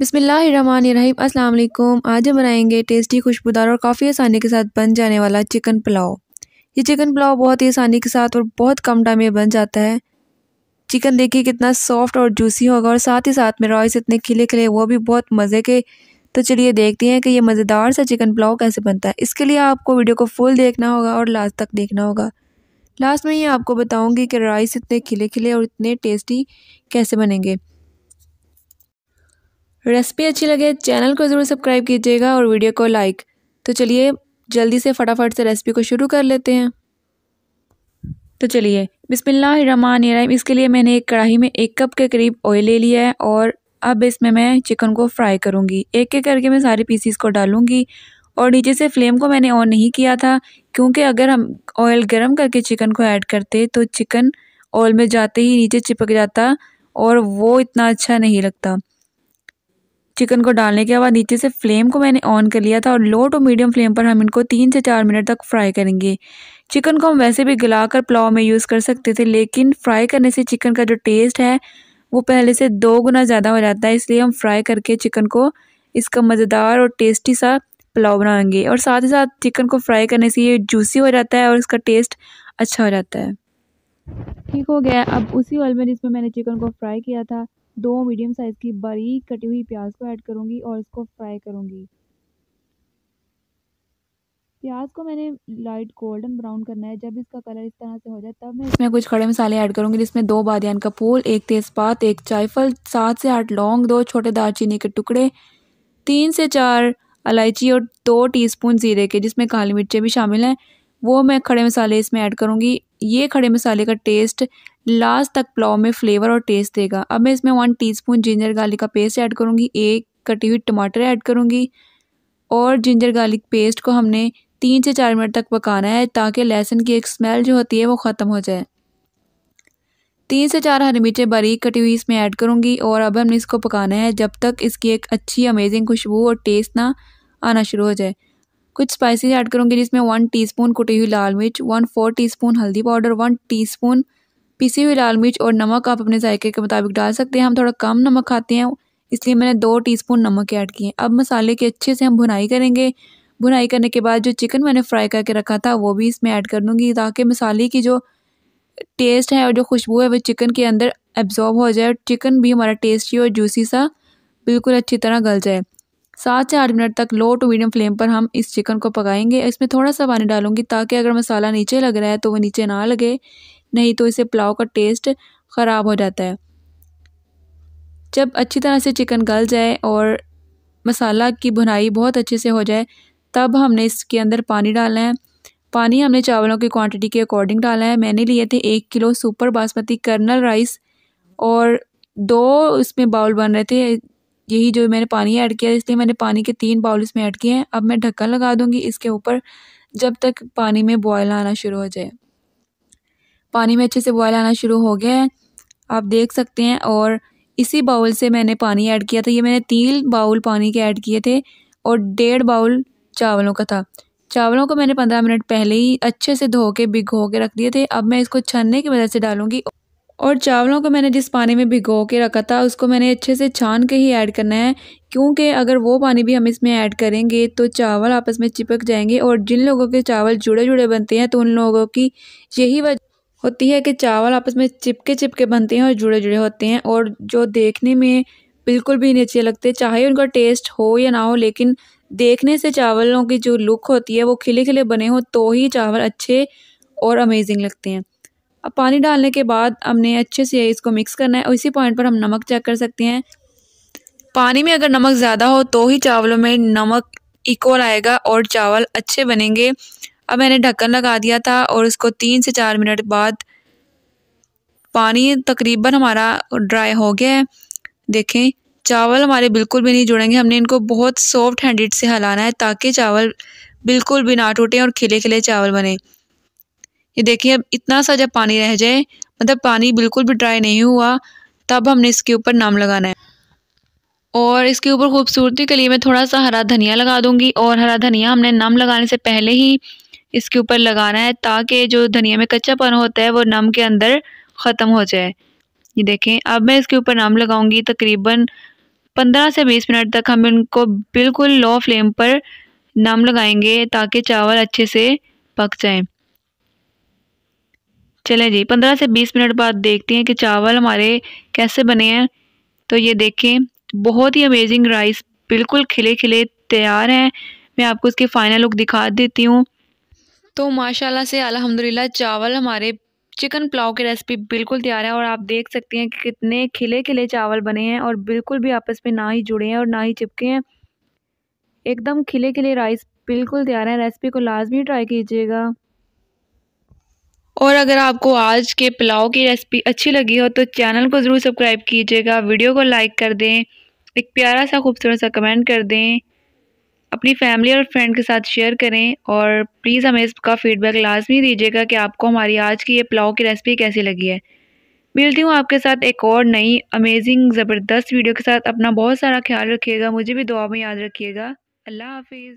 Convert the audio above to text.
बिसमीम अल्लाम आज हम बनाएंगे टेस्टी खुशबूदार और काफ़ी आसानी के साथ बन जाने वाला चिकन पुलाव ये चिकन पुलाव बहुत ही आसानी के साथ और बहुत कम टाइम में बन जाता है चिकन देखिए कितना सॉफ्ट और जूसी होगा और साथ ही साथ में रॉयस इतने खिले खिले वो भी बहुत मज़े के तो चलिए देखते हैं कि ये मज़ेदार सा चिकन पुलाव कैसे बनता है इसके लिए आपको वीडियो को फुल देखना होगा और लास्ट तक देखना होगा लास्ट में ये आपको बताऊँगी कि राइस इतने खिले खिले और इतने टेस्टी कैसे बनेंगे रेसिपी अच्छी लगे चैनल को ज़रूर सब्सक्राइब कीजिएगा और वीडियो को लाइक तो चलिए जल्दी से फटाफट से रेसिपी को शुरू कर लेते हैं तो चलिए बिसमीम इसके लिए मैंने एक कढ़ाई में एक कप के करीब ऑयल ले लिया है और अब इसमें मैं चिकन को फ्राई करूँगी एक एक करके मैं सारे पीसीस को डालूँगी और नीचे से फ्लेम को मैंने ऑन नहीं किया था क्योंकि अगर हम ऑयल गर्म करके चिकन को ऐड करते तो चिकन ऑयल में जाते ही नीचे चिपक जाता और वो इतना अच्छा नहीं लगता चिकन को डालने के बाद नीचे से फ्लेम को मैंने ऑन कर लिया था और लो टू मीडियम फ्लेम पर हम इनको तीन से चार मिनट तक फ्राई करेंगे चिकन को हम वैसे भी गला कर पुलाव में यूज़ कर सकते थे लेकिन फ्राई करने से चिकन का जो टेस्ट है वो पहले से दो गुना ज़्यादा हो जाता है इसलिए हम फ्राई करके चिकन को इसका मज़ेदार और टेस्टी सा पुलाव बनाएंगे और साथ ही साथ चिकन को फ्राई करने से ये जूसी हो जाता है और इसका टेस्ट अच्छा हो जाता है ठीक हो गया अब उसी ऑयल में जिसमें मैंने चिकन को फ्राई किया था दो मीडियम साइज़ की बारीक कटी हुई प्याज को ऐड करूंगी और इसको फ्राई करूंगी प्याज को मैंने लाइट गोल्डन ब्राउन करना है जब इसका कलर इस तरह से हो जाए तब मैं इसमें कुछ खड़े मसाले ऐड करूंगी जिसमें दो बादियान का फूल एक तेज़पात एक चायफल सात से आठ लौंग दो छोटे दालचीनी के टुकड़े तीन से चार इलायची और दो टीस्पून जीरे के जिसमें काली मिर्चें भी शामिल हैं वो मैं खड़े मसाले इसमें ऐड करूँगी ये खड़े मसाले का टेस्ट लास्ट तक पुलाव में फ्लेवर और टेस्ट देगा अब मैं इसमें वन टीस्पून जिंजर गार्लिक का पेस्ट ऐड करूँगी एक कटी हुई टमाटर ऐड करूँगी और जिंजर गार्लिक पेस्ट को हमने तीन से चार मिनट तक पकाना है ताकि लहसुन की एक स्मेल जो होती है वो ख़त्म हो जाए तीन से चार हरी मिर्चें बारीक कटी हुई इसमें ऐड करूँगी और अब हमने इसको पकाना है जब तक इसकी एक अच्छी अमेजिंग खुशबू और टेस्ट ना आना शुरू हो जाए कुछ स्पाइसेस ऐड करूँगी जिसमें वन टीस्पून कुटी हुई लाल मिर्च वन फोर टीस्पून हल्दी पाउडर वन टीस्पून पिसी हुई लाल मिर्च और नमक आप अपने जायके के मुताबिक डाल सकते हैं हम थोड़ा कम नमक खाते हैं इसलिए मैंने दो टीस्पून नमक ऐड किए अब मसाले की अच्छे से हम भुनाई करेंगे भुनाई करने के बाद जो चिकन मैंने फ्राई करके रखा था वो भी इसमें ऐड कर दूँगी ताकि मसाले की जो टेस्ट है और जो खुशबू है वो चिकन के अंदर एब्जॉर्ब हो जाए और चिकन भी हमारा टेस्टी और जूसी सा बिल्कुल अच्छी तरह गल जाए सात से आठ मिनट तक लो टू मीडियम फ्लेम पर हम इस चिकन को पकाएंगे इसमें थोड़ा सा पानी डालूंगी ताकि अगर मसाला नीचे लग रहा है तो वो नीचे ना लगे नहीं तो इसे पुलाव का टेस्ट ख़राब हो जाता है जब अच्छी तरह से चिकन गल जाए और मसाला की भुनाई बहुत अच्छे से हो जाए तब हमने इसके अंदर पानी डालना है पानी हमने चावलों की क्वांटिटी के अकॉर्डिंग डाला है मैंने लिए थे एक kilo super basmati kernel rice और दो इसमें बाउल बन रहे थे यही जो मैंने पानी ऐड किया इसलिए मैंने पानी के तीन बाउल इसमें ऐड किए हैं अब मैं ढक्कन लगा दूँगी इसके ऊपर जब तक पानी में बॉयल आना शुरू हो जाए पानी में अच्छे से बॉयल आना शुरू हो गया है आप देख सकते हैं और इसी बाउल से मैंने पानी ऐड किया था ये मैंने तीन बाउल पानी के ऐड किए थे और डेढ़ बाउल चावलों का था चावलों को मैंने पंद्रह मिनट पहले ही अच्छे से धो के भिगो के रख दिए थे अब मैं इसको छनने की मदद से डालूंगी और चावलों को मैंने जिस पानी में भिगो के रखा था उसको मैंने अच्छे से छान के ही ऐड करना है क्योंकि अगर वो पानी भी हम इसमें ऐड करेंगे तो चावल आपस में चिपक जाएंगे और जिन लोगों के चावल जुड़े जुड़े बनते हैं तो उन लोगों की यही वजह होती है कि चावल आपस में चिपके चिपके बनते हैं और जुड़े जुड़े होते हैं और जो देखने में बिल्कुल भी नहीं अच्छे लगते चाहे उनका टेस्ट हो या ना हो लेकिन देखने से चावलों की जो लुक होती है वो खिले खिले बने हों तो ही चावल अच्छे और अमेजिंग लगते हैं अब पानी डालने के बाद हमने अच्छे से इसको मिक्स करना है और इसी पॉइंट पर हम नमक चेक कर सकते हैं पानी में अगर नमक ज़्यादा हो तो ही चावलों में नमक इक्वल आएगा और चावल अच्छे बनेंगे अब मैंने ढक्कन लगा दिया था और इसको तीन से चार मिनट बाद पानी तकरीबन हमारा ड्राई हो गया है देखें चावल हमारे बिल्कुल भी नहीं जुड़ेंगे हमने इनको बहुत सॉफ्ट हैंडेड से हलाना है ताकि चावल बिल्कुल भी ना टूटें और खिले खिले चावल बने ये देखिए अब इतना सा जब पानी रह जाए मतलब पानी बिल्कुल भी ड्राई नहीं हुआ तब हमने इसके ऊपर नाम लगाना है और इसके ऊपर खूबसूरती के लिए मैं थोड़ा सा हरा धनिया लगा दूंगी और हरा धनिया हमने नम लगाने से पहले ही इसके ऊपर लगाना है ताकि जो धनिया में कच्चापन होता है वो नम के अंदर ख़त्म हो जाए ये देखें अब मैं इसके ऊपर नम लगाऊंगी तकरीबन पंद्रह से बीस मिनट तक हम इनको बिल्कुल लो फ्लेम पर नम लगाएंगे ताकि चावल अच्छे से पक जाए चलें जी पंद्रह से बीस मिनट बाद देखते हैं कि चावल हमारे कैसे बने हैं तो ये देखें बहुत ही अमेजिंग राइस बिल्कुल खिले खिले तैयार हैं मैं आपको इसके फ़ाइनल लुक दिखा देती हूँ तो माशाल्लाह से अल्हम्दुलिल्लाह चावल हमारे चिकन पुलाव की रेसिपी बिल्कुल तैयार है और आप देख सकते हैं कि कितने खिले खिले चावल बने हैं और बिल्कुल भी आपस में ना ही जुड़े हैं और ना ही चिपके हैं एकदम खिले खिले राइस बिल्कुल तैयार है रेसिपी को लाजमी ट्राई कीजिएगा और अगर आपको आज के पुलाव की रेसिपी अच्छी लगी हो तो चैनल को ज़रूर सब्सक्राइब कीजिएगा वीडियो को लाइक कर दें एक प्यारा सा खूबसूरत सा कमेंट कर दें अपनी फैमिली और फ्रेंड के साथ शेयर करें और प्लीज़ हमें इसका फीडबैक लाजमी दीजिएगा कि आपको हमारी आज की ये पुलाव की रेसिपी कैसी लगी है मिलती हूँ आपके साथ एक और नई अमेजिंग ज़बरदस्त वीडियो के साथ अपना बहुत सारा ख्याल रखिएगा मुझे भी दुआ में याद रखिएगा अल्लाह हाफिज़